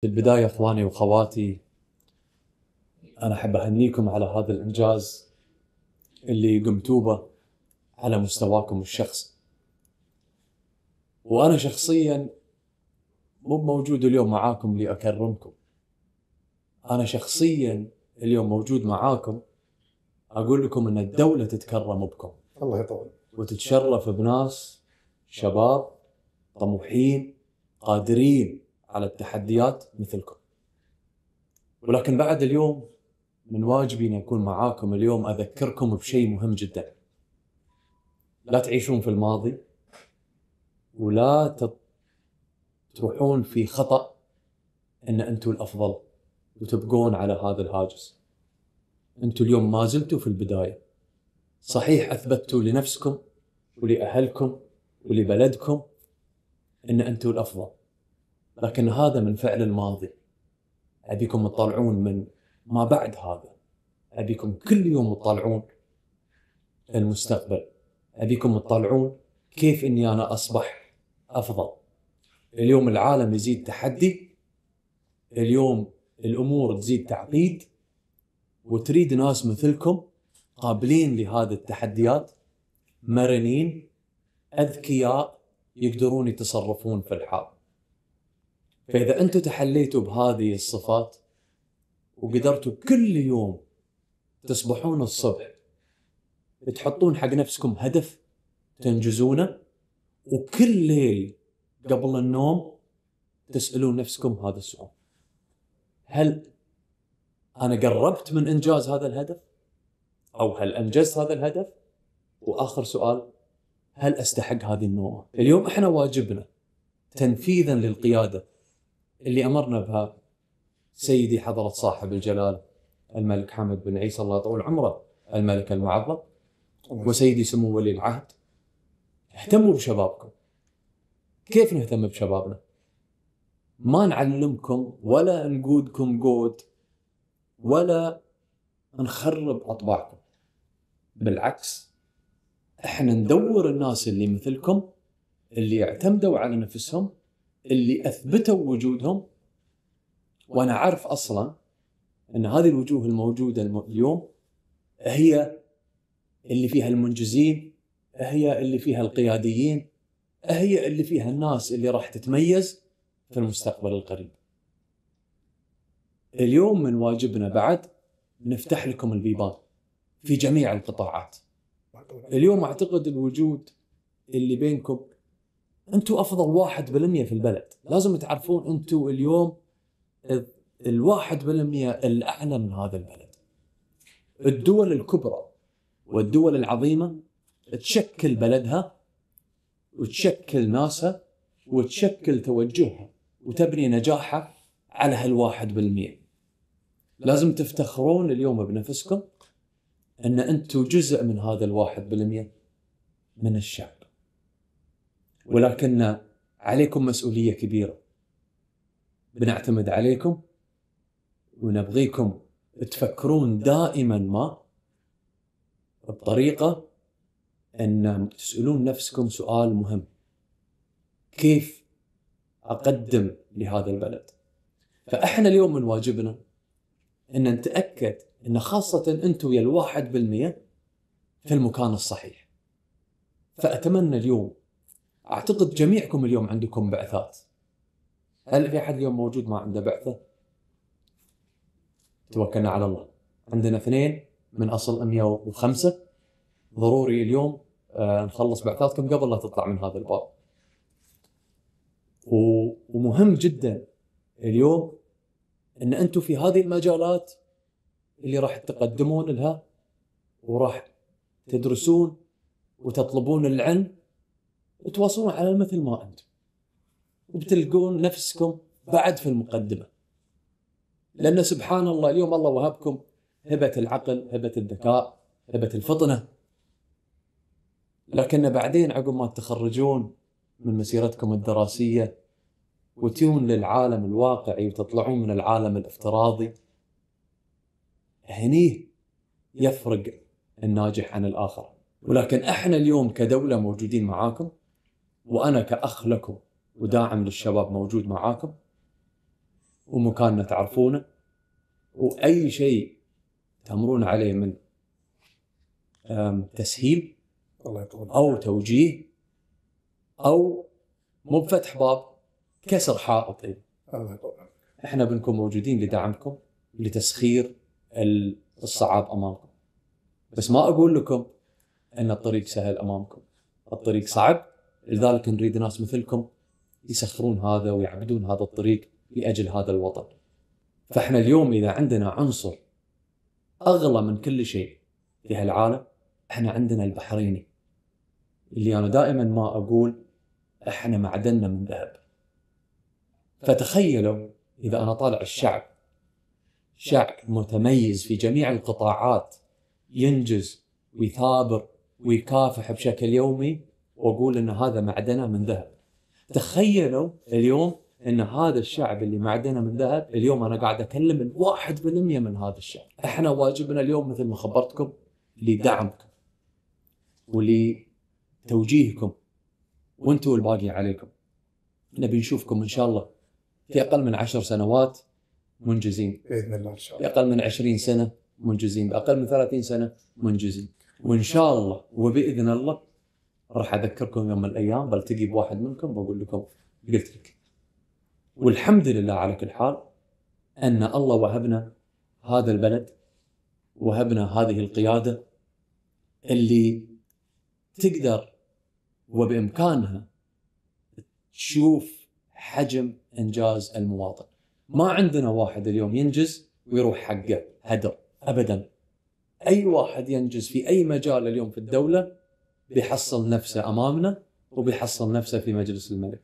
في البداية إخواني وخواتي أنا أحب أهنيكم على هذا الإنجاز اللي قمتوا به على مستواكم الشخصي وأنا شخصيا مو موجود اليوم معاكم لأكرمكم أنا شخصيا اليوم موجود معاكم أقول لكم أن الدولة تتكرم بكم الله يطول وتتشرف بناس شباب طموحين قادرين على التحديات مثلكم ولكن بعد اليوم من واجبي ان اكون معاكم اليوم اذكركم بشيء مهم جدا لا تعيشون في الماضي ولا تروحون في خطا ان انتم الافضل وتبقون على هذا الهاجس انتم اليوم ما زلتوا في البدايه صحيح اثبتوا لنفسكم ولاهلكم ولبلدكم ان انتم الافضل لكن هذا من فعل الماضي ابيكم تطلعون من ما بعد هذا ابيكم كل يوم تطلعون المستقبل ابيكم تطلعون كيف اني انا اصبح افضل اليوم العالم يزيد تحدي اليوم الامور تزيد تعقيد وتريد ناس مثلكم قابلين لهذه التحديات مرنين اذكياء يقدرون يتصرفون في الحال فاذا انتم تحليتوا بهذه الصفات وقدرتوا كل يوم تصبحون الصبح تحطون حق نفسكم هدف تنجزونه وكل ليل قبل النوم تسالون نفسكم هذا السؤال هل انا قربت من انجاز هذا الهدف او هل انجزت هذا الهدف واخر سؤال هل استحق هذه النوع اليوم احنا واجبنا تنفيذا للقياده اللي امرنا بها سيدي حضره صاحب الجلاله الملك حمد بن عيسى الله يطول عمره الملك المعظم وسيدي سمو ولي العهد اهتموا بشبابكم كيف نهتم بشبابنا؟ ما نعلمكم ولا نقودكم قود ولا نخرب اطباعكم بالعكس احنا ندور الناس اللي مثلكم اللي اعتمدوا على نفسهم اللي اثبتوا وجودهم وانا عارف اصلا ان هذه الوجوه الموجوده اليوم هي اللي فيها المنجزين هي اللي فيها القياديين هي اللي فيها الناس اللي راح تتميز في المستقبل القريب اليوم من واجبنا بعد نفتح لكم البيبان في جميع القطاعات اليوم اعتقد الوجود اللي بينكم انتم افضل واحد بالمية في البلد لازم تعرفون انتم اليوم الواحد بالمية الاعلى من هذا البلد الدول الكبرى والدول العظيمة تشكل بلدها وتشكل ناسها وتشكل توجهها وتبني نجاحها على هالواحد بالمية لازم تفتخرون اليوم بنفسكم ان انتم جزء من هذا الواحد بالمية من الشعب ولكن عليكم مسؤوليه كبيره بنعتمد عليكم ونبغيكم تفكرون دائما ما بطريقه ان تسالون نفسكم سؤال مهم كيف اقدم لهذا البلد فاحنا اليوم من واجبنا ان نتاكد ان خاصه انتم يا الواحد بالمئه في المكان الصحيح فاتمنى اليوم اعتقد جميعكم اليوم عندكم بعثات هل في احد اليوم موجود ما عنده بعثه؟ توكلنا على الله عندنا اثنين من اصل 105 ضروري اليوم آه، نخلص بعثاتكم قبل لا تطلع من هذا الباب ومهم جدا اليوم ان انتم في هذه المجالات اللي راح تقدمون لها وراح تدرسون وتطلبون العلم وتواصلون على مثل ما انتم وبتلقون نفسكم بعد في المقدمه لان سبحان الله اليوم الله وهبكم هبه العقل هبه الذكاء هبه الفطنه لكن بعدين عقب ما تخرجون من مسيرتكم الدراسيه وتيون للعالم الواقعي وتطلعون من العالم الافتراضي هني يفرق الناجح عن الاخر ولكن احنا اليوم كدوله موجودين معاكم وانا كاخ لكم وداعم للشباب موجود معاكم ومكاننا تعرفونه واي شيء تمرون عليه من تسهيل او توجيه او مو بفتح باب كسر حائط احنا بنكون موجودين لدعمكم لتسخير الصعاب امامكم بس ما اقول لكم ان الطريق سهل امامكم الطريق صعب لذلك نريد ناس مثلكم يسخرون هذا ويعبدون هذا الطريق لاجل هذا الوطن. فاحنا اليوم اذا عندنا عنصر اغلى من كل شيء في هالعالم احنا عندنا البحريني اللي انا دائما ما اقول احنا معدننا من ذهب. فتخيلوا اذا انا طالع الشعب شعب متميز في جميع القطاعات ينجز ويثابر ويكافح بشكل يومي واقول ان هذا معدنه من ذهب تخيلوا اليوم ان هذا الشعب اللي معدنه من ذهب اليوم انا قاعد اكلم من 1% من هذا الشعب احنا واجبنا اليوم مثل ما خبرتكم لدعمكم ولتوجيهكم وانتم الباقي عليكم نبي نشوفكم ان شاء الله في اقل من عشر سنوات منجزين باذن الله ان شاء الله في اقل من 20 سنه منجزين باقل من 30 سنه منجزين وان شاء الله وباذن الله راح اذكركم يوم من الايام بلتقي بواحد منكم بقول لكم قلت لك والحمد لله على كل حال ان الله وهبنا هذا البلد وهبنا هذه القياده اللي تقدر وبامكانها تشوف حجم انجاز المواطن. ما عندنا واحد اليوم ينجز ويروح حقه هدر ابدا. اي واحد ينجز في اي مجال اليوم في الدوله بيحصل نفسه امامنا وبيحصل نفسه في مجلس الملك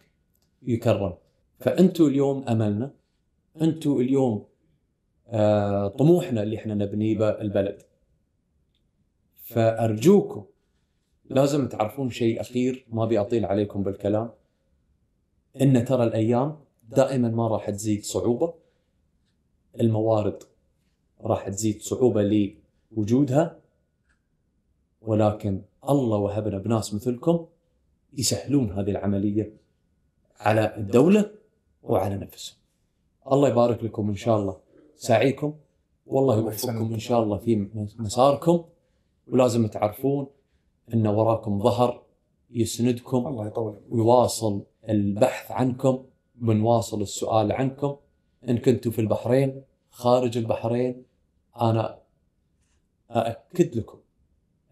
يكرم فانتوا اليوم املنا انتوا اليوم آه طموحنا اللي احنا نبنيه البلد فارجوكم لازم تعرفون شيء اخير ما بيأطيل عليكم بالكلام ان ترى الايام دائما ما راح تزيد صعوبه الموارد راح تزيد صعوبه لوجودها ولكن الله وهبنا بناس مثلكم يسهلون هذه العمليه على الدوله وعلى نفسهم. الله يبارك لكم ان شاء الله سعيكم والله يوفقكم ان شاء الله في مساركم ولازم تعرفون ان وراكم ظهر يسندكم الله يطول ويواصل البحث عنكم ونواصل السؤال عنكم ان كنتم في البحرين خارج البحرين انا أأكد لكم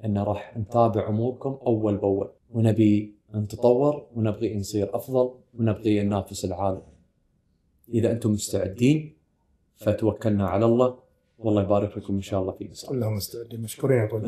ان راح نتابع اموركم اول باول ونبي نتطور ونبغي نصير افضل ونبغي ننافس العالم. اذا انتم مستعدين فتوكلنا على الله والله يبارك لكم ان شاء الله في مساء. الله مستعدين مشكورين يا طويل.